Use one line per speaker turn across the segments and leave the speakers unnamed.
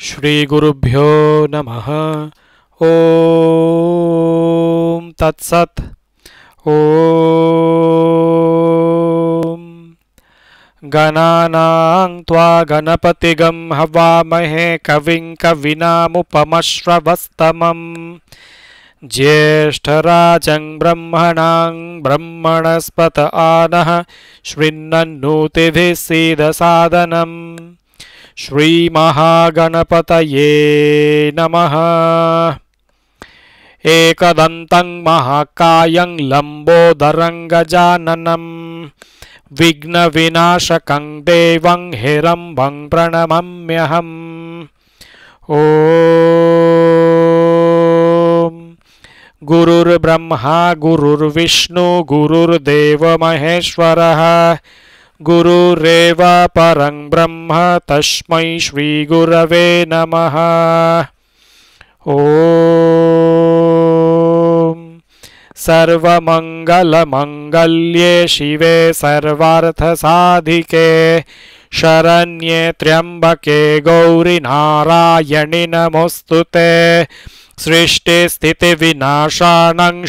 श्रीगुरुभ्यो नम ओ तत्सत् ॐ गणपतिगम हवामहे कविं कविनामुपमश्रवस्तमम् ज्येष्ठराजं ब्रह्मणां ब्रह्मणस्पत शिन्नूति शृण्णन्नूतिभिः साधनम श्रीमहागणपतये नमः एकदन्तं महाकायं लम्बोदरङ्गजाननम् विघ्नविनाशकङ्गेवं हिरम्भं प्रणमम्यहम् हो गुरुर्ब्रह्मा गुरुर्विष्णुगुरुर्देवमहेश्वरः गुरुरेव परं ब्रह्म तस्मै श्रीगुरवे नमः ॐ सर्वमङ्गलमङ्गल्ये शिवे सर्वार्थसाधिके शरण्ये त्र्यम्बके गौरिनारायणि नमोऽस्तु ते शक्ति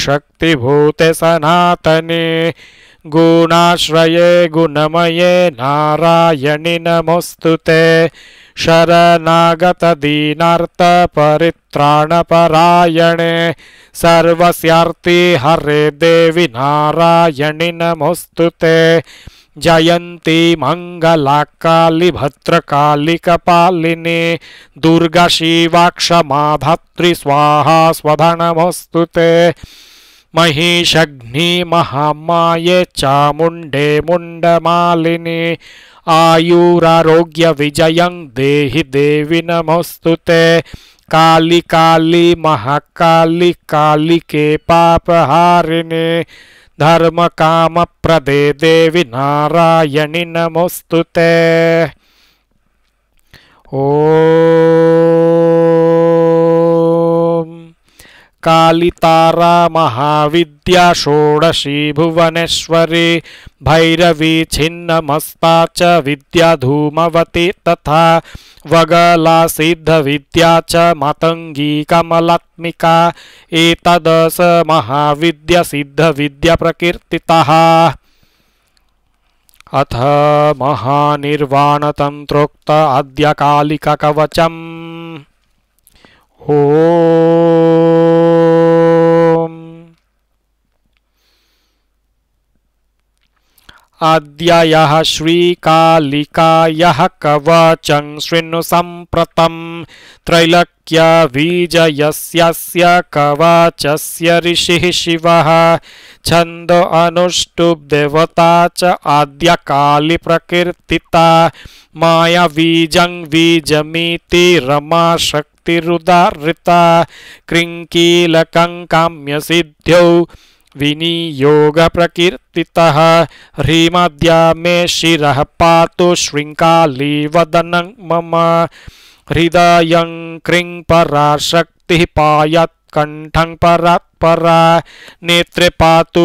शक्तिभूते सनातने गुणाश्रये गुणमये नारायणि नमोस्तु ते शरनागतदीनार्तपरित्राणपरायणे सर्वस्यार्ति हरे देवि नारायणि नमोस्तुते जयन्ती मङ्गला कालिभद्रकालिकपालिनी दुर्गशीवाक्ष माधतृ स्वाहा स्वध नमोस्तुते महिषग्नि महामाये चामुण्डे आयुरारोग्य आयुरारोग्यविजयं देहि देवि नमोस्तुते काली काली महाकाली कालिके पापहारिणे धर्मकामप्रदे देवि नारायणि नमोऽस्तु ओ कालितारा महाविद्या षोडशी भुवनेश्वरी भैरवी छिन्नमस्ता च विद्या धूमवती तथा वगला सिद्ध विद्या च मतंगी कमलात्मिका एतदस महाविद्या सिद्ध विद्या महाविद्यासिद्धविद्याप्रकीर्तितः अथ महानिर्वाणतन्त्रोक्त आद्यकालिककवचम् ओ अद्ययः श्रीकालिकायः कवचं शृणु सम्प्रतं त्रैलक्यबीजयस्यस्य कवचस्य ऋषिः शिवः छन्द अनुष्टुप् देवता च आद्यकालिप्रकीर्तिता मायाबीजं बीजमिति रमा शक्तिरुदाहृता कृंकीलकम्य काम्यसिद्ध्यौ विनियोगप्रकीर्तितः ह्रीमद्या मे शिरः पातु श्रृङ्काली वदन् मम हृदयं कृङ्पराशक्तिः पायत्कण्ठं परात्परा नेत्रे पातु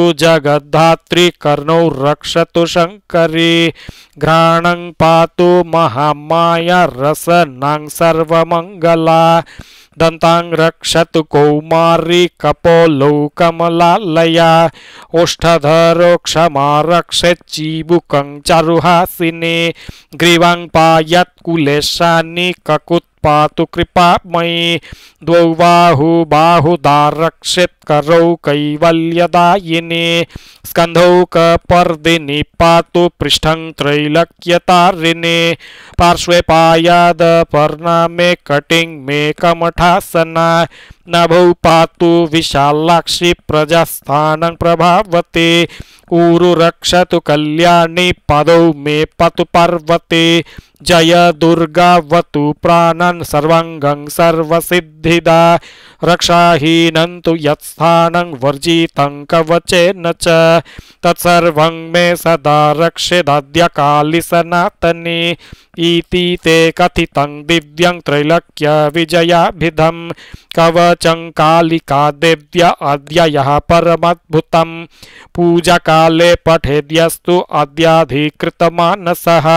कर्णौ रक्षतु शङ्करी घ्राणं पातु महामायरसनां सर्वमङ्गला दंतांग रक्षत कौमारी कपोलौ कमलालया ओष्ठधरोक्षमा रक्षच्चीबुकं चारुहासिने ग्रीवां पायत्कुलेशानि ककुत् पातु कृपामयी द्वौ बाहु बाहुदा रक्षत करौ कैवल्यदायिने स्कन्धौ कपर्दिनि पातु पृष्ठं त्रैलक्यतारिणे पार्श्वे पायादपर्णा मे कटिं मे कमठासना नभौ पातु विशालाक्षि प्रजास्थानं प्रभावते ऊरुरक्षतु कल्याणी पदौ मे पतु पर्वते जय दुर्गावतु प्राणन् सर्वङ्गं सर्वसिद्धिदा रक्षाहीनं तु यत्स्थानं वर्जितं कवचेन च तत्सर्वं मे सदा रक्षेदद्य इति ते कथितं दिव्यं त्रैलक्य कवचं कालिका दिव्या अद्य यः परमद्भुतं पूज्यकाले पठेद्यस्तु अद्याधिकृतमानसः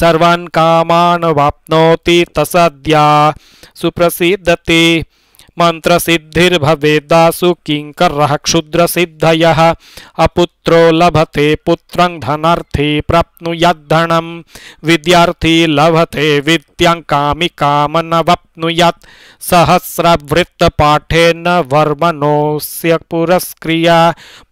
सर्वान् कामान् वाप्नोति तसद्या सुप्रसिद्धति मंत्रसिद्धिर्भवेदासु किंकरः क्षुद्रसिद्धयः अपुत्रो लभते पुत्रं धनार्थी प्राप्नुयाद्धनं विद्यार्थी लभते विद्यां कामिकामनवाप्नुयात् सहस्रवृत्तपाठेन वर्मणोऽस्य पुरस्क्रिया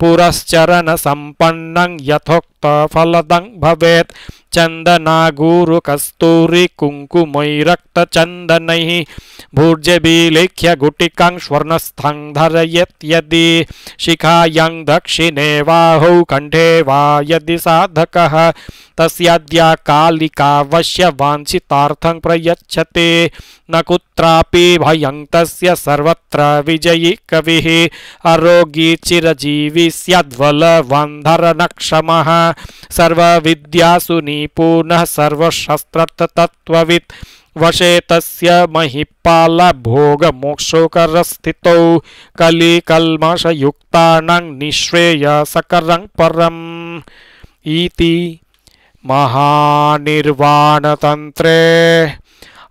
पुरश्चरणसम्पन्नं यथोक्तफलदं भवेत् चन्दनागुरुकस्तूरिकुङ्कुमैरक्तचन्दनैः भूर्जबीलिख्य गुटिकां स्वर्णस्थं धरयत्यदि शिखायं दक्षिणे वाहौ कण्ठे वा यदि साधकः तस्याद्या वाञ्छितार्थं प्रयच्छते न कुत्रापि भयङ्कस्य सर्वत्र विजयी कविः अरोगी चिरजीविष्यद्वलवन्धरनक्षमः सर्वविद्यासु निपुणः सर्वशस्त्रविद्वशे तस्य महीपालभोगमोक्षोकरस्थितौ कलिकल्मषयुक्तान्निःश्रेय सकरं परम् इति महानिर्वाणतन्त्रे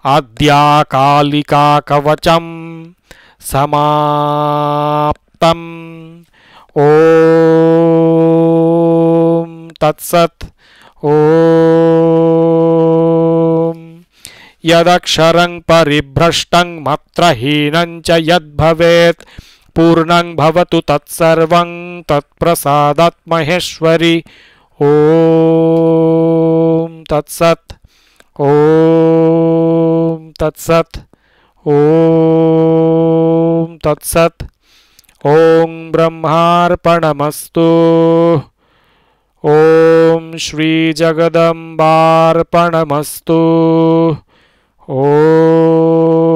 आद्याकालिका कवचं समाप्तम् ॐ तत्सत् ॐ यदक्षरं परिभ्रष्टं मत्रहीनं च यद्भवेत् पूर्णं भवतु तत्सर्वं तत्प्रसादात् तत्सत् ॐ तत्सत ओम तत्सत ओम ब्रह्मार्पणमस्तु ओम श्री जगदम्बार्पणमस्तु ओम